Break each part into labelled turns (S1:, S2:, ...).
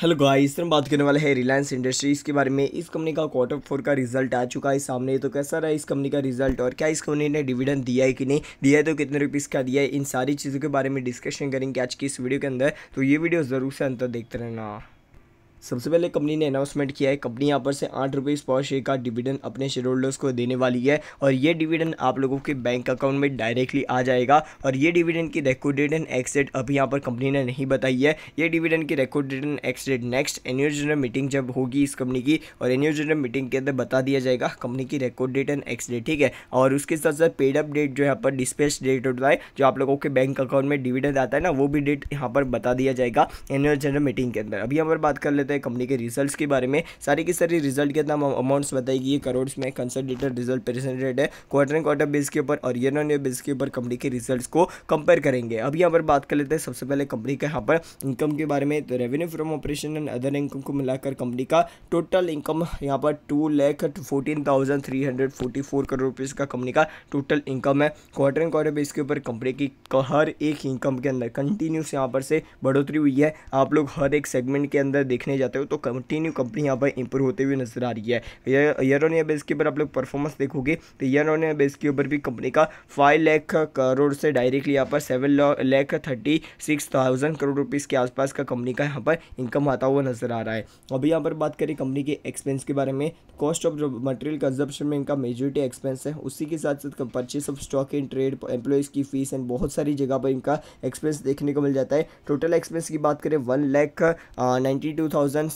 S1: hello guys हम बात करने वाले हैं रिलायंस इंडस्ट्रीज़ के बारे में इस कंपनी का क्वार्टर फोर का रिजल्ट आ चुका है सामने तो कैसा रहा इस कंपनी का रिजल्ट और क्या इस कंपनी ने डिविडेंड दिया है कि नहीं दिया है तो कितने रुपीज़ का दिया है इन सारी चीज़ों के बारे में डिस्कशन करेंगे आज की इस वीडियो के अंदर तो ये वीडियो ज़रूर से अंतर देखते रहना सबसे पहले कंपनी ने अनाउंसमेंट किया है कंपनी यहाँ पर से आठ रुपये पर शेयर का डिविडेंड अपने शेयर होल्डर्स को देने वाली है और ये डिविडेंड आप लोगों के बैंक अकाउंट में डायरेक्टली आ जाएगा और ये डिविडेंड की रिकॉर्डेड एंड एक्सडेट अभी यहाँ पर कंपनी ने नहीं बताई है ये डिविडेंड की recorded and ex date next annual general meeting जब होगी इस कंपनी की और एनुअल जनरल मीटिंग के अंदर बता दिया जाएगा कंपनी की रिकॉर्डेड डेट एंड एक्सडेट ठीक है और उसके साथ साथ पेड अप डेट जो यहाँ पर डिस्पेस डेट होता है जो आप लोगों के बैंक अकाउंट में डिविडेंड आता है ना वो भी डेट यहाँ पर बता दिया जाएगा एनुअल जनरल मीटिंग के अंदर अभी यहाँ पर बात कर लेते हैं है कंपनी के रिजल्ट्स के बारे में सारे की सारी रिजल्ट के अंदर अमाउंट्स बताएगी ये करोड़ में कंसल्टेटर रिजल्ट प्रेजेंटेड है क्वार्टर एंड क्वार्टर बेस के ऊपर और ईयर ऑन ईयर बेस के ऊपर कंपनी के रिजल्ट को कंपेयर करेंगे अब यहाँ पर बात कर लेते हैं सबसे पहले कंपनी का यहाँ पर इनकम के बारे में तो revenue from operation and other income को मिलाकर कंपनी का टोटल इनकम यहाँ पर two lakh fourteen thousand three hundred forty four crore rupees का कंपनी का टोटल इनकम है क्वार्टर एंड क्वार्टर बेस के ऊपर कंपनी की हर एक इनकम के अंदर कंटिन्यूस यहाँ पर से बढ़ोतरी हुई है आप लोग हर एक सेगमेंट के अंदर देखने देखने जाते हो तो कंटिन्यू कंपनी यहाँ पर इंप्रूव होते हुए नजर आ रही है ईयर ऑन ईयर बेस के ऊपर आप लोग परफॉर्मेंस देखोगे तो ईयर ऑन ईयर बेस के ऊपर भी कंपनी का फाइव लाख करोड़ से डायरेक्टली यहाँ पर seven lakh thirty six thousand crore rupees के आसपास का कंपनी का यहाँ पर इनकम आता हुआ नजर आ रहा है अभी यहाँ पर बात करें कंपनी के एक्सपेंस के बारे में कॉस्ट ऑफ मटेरियल कंजप्शन में इनका मेजोरिटी एक्सपेंस है उसी के साथ साथ purchase of stock and trade employees की फीस एंड बहुत सारी जगह पर इनका एक्सपेंस देखने को मिल जाता है टोटल एक्सपेंस की बात करें one lakh ninety two thousand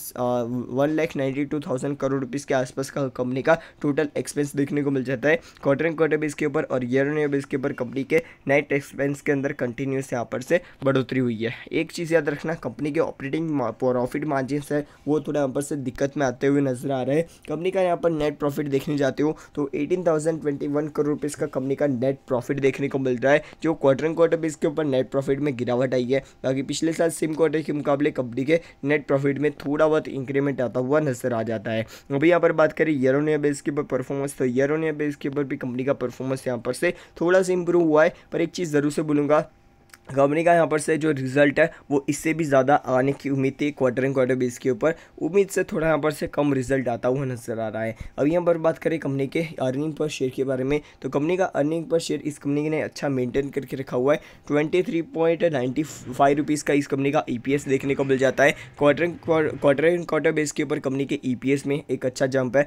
S1: one lakh ninety two thousand crore rupees के आसपास का कंपनी का टोटल एक्सपेंस देखने को मिल जाता है क्वार्टर एंड क्वार्टर बेस के ऊपर और ईयर ऑन ईयर बेस के ऊपर कंपनी के नेट एक्सपेंस के अंदर कंटिन्यूस यहाँ पर से बढ़ोतरी हुई है एक चीज़ याद रखना कंपनी के ऑपरेटिंग प्रॉफिट मार्जिन है वो थोड़ा यहाँ पर से दिक्कत में आते हुए नजर आ रहे हैं कंपनी का यहाँ पर नेट प्रॉफिट देखने जाते हो तो eighteen thousand twenty one crore rupees का कंपनी का नेट प्रॉफिट देखने को मिल रहा है जो क्वार्टर एंड क्वार्टर बेस के ऊपर नेट प्रॉफिट में गिरावट आई है बाकी पिछले साल सिम क्वार्टर के मुकाबले कंपनी के नेट प्रॉफिट में थोड़ा बहुत इंक्रीमेंट आता हुआ नजर आ जाता है अभी यहाँ पर बात करें ईयर ऑन ईयर बेस के ऊपर परफॉर्मेंस तो ईयर ऑन ईयर बेस के ऊपर भी कंपनी का परफॉर्मेंस यहाँ पर से थोड़ा सा इंप्रूव हुआ है पर एक चीज़ ज़रूर से बोलूँगा कंपनी का यहाँ पर से जो रिजल्ट है वो इससे भी ज़्यादा आने की उम्मीद थी क्वार्टर एंड क्वार्टर बेस के ऊपर उम्मीद से थोड़ा यहाँ पर से कम रिजल्ट आता हुआ नज़र आ रहा है अब यहाँ पर बात करें कंपनी के अर्निंग पर शेयर के बारे में तो कंपनी का अर्निंग पर शेयर इस कंपनी ने अच्छा मेंटेन करके रखा हुआ है twenty three point ninety five rupees का इस कंपनी का ई e देखने को मिल जाता है quarter quarter and quarter base के ऊपर कंपनी के ई e में एक अच्छा जंप है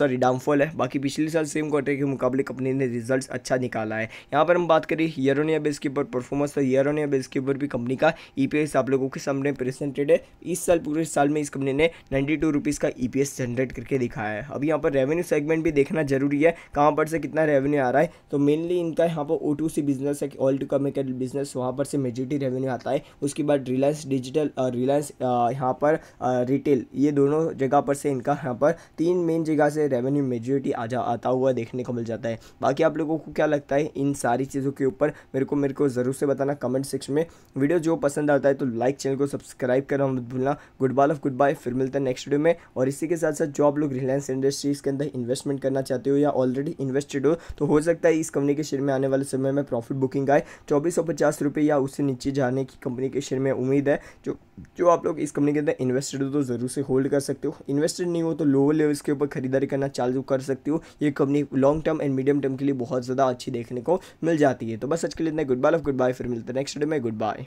S1: सॉरी डाउनफॉल है बाकी पिछले साल सेम क्वार्टर के मुकाबले कंपनी ने रिजल्ट अच्छा निकाला है यहाँ पर हम बात करें ईयर ऑन ईयर बेस के ऊपर परफॉर्मेंस तो year year on year base के ऊपर भी कंपनी का ई e आप लोगों के सामने प्रेजेंटेड है इस साल पूरे साल में इस कंपनी ने नाइन्टी टू का ई e जनरेट करके दिखाया है अब यहाँ पर रेवेन्यू सेगमेंट भी देखना जरूरी है कहाँ पर से कितना रेवेन्यू आ रहा है तो मेनली इनका यहाँ पर ओ बिजनेस है ऑल टू कमेकल बिजनेस वहाँ पर से मेजोरिटी रेवेन्यू आता है उसके बाद रिलायंस डिजिटल और रिलायंस यहाँ पर रिटेल ये दोनों जगह पर से इनका यहाँ पर तीन मेन जगह से रेवेन्यू मेजोरिटी आ जा आता हुआ देखने को मिल जाता है बाकी आप लोगों को क्या लगता है इन सारी चीज़ों के ऊपर मेरे को मेरे को ज़रूर से बताना कम कमेंट सेक्शन में वीडियो जो पसंद आता है तो लाइक चैनल को सब्सक्राइब करो मत भूलना गुड बाल ऑफ गुड बाय फिर मिलते हैं नेक्स्ट वीडियो में और इसी के साथ साथ जो आप लोग रिलायंस इंडस्ट्रीज़ के अंदर इन्वेस्टमेंट करना चाहते हो या ऑलरेडी इन्वेस्टेड हो तो हो सकता है इस कंपनी के शेयर में आने वाले समय में प्रॉफिट बुकिंग आए चौबीस या उससे नीचे जाने की कंपनी के शेयर में उम्मीद है जो जो आप लोग इस कंपनी के अंदर इन्वेस्टेड हो तो ज़रूर से होल्ड कर सकते हो इन्वेस्टेड नहीं हो तो लोअर लेवल्स के ऊपर खरीदारी करना चालू कर सकते हो ये company long term and medium term के लिए बहुत ज़्यादा अच्छी देखने को मिल जाती है तो बस आज के लिए good bye of good bye फिर मिलते हैं नेक्स्ट डे में गुड बाय